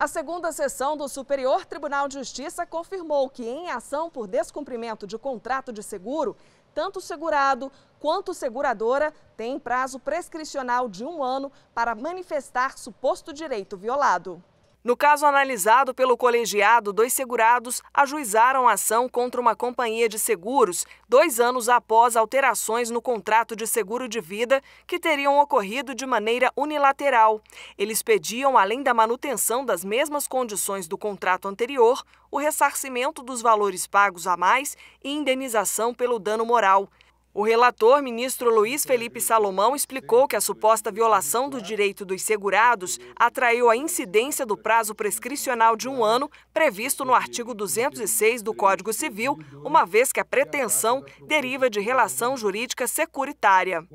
A segunda sessão do Superior Tribunal de Justiça confirmou que, em ação por descumprimento de contrato de seguro, tanto o segurado quanto seguradora têm prazo prescricional de um ano para manifestar suposto direito violado. No caso analisado pelo colegiado, dois segurados ajuizaram a ação contra uma companhia de seguros dois anos após alterações no contrato de seguro de vida que teriam ocorrido de maneira unilateral. Eles pediam, além da manutenção das mesmas condições do contrato anterior, o ressarcimento dos valores pagos a mais e indenização pelo dano moral. O relator, ministro Luiz Felipe Salomão, explicou que a suposta violação do direito dos segurados atraiu a incidência do prazo prescricional de um ano previsto no artigo 206 do Código Civil, uma vez que a pretensão deriva de relação jurídica securitária.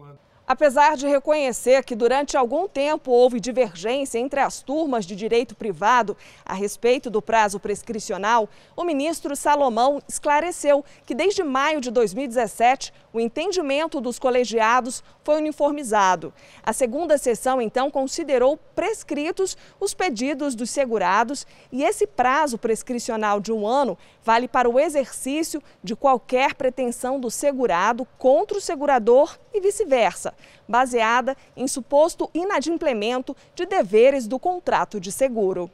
Apesar de reconhecer que durante algum tempo houve divergência entre as turmas de direito privado a respeito do prazo prescricional, o ministro Salomão esclareceu que desde maio de 2017 o entendimento dos colegiados foi uniformizado. A segunda sessão, então, considerou prescritos os pedidos dos segurados e esse prazo prescricional de um ano vale para o exercício de qualquer pretensão do segurado contra o segurador e vice-versa baseada em suposto inadimplemento de deveres do contrato de seguro.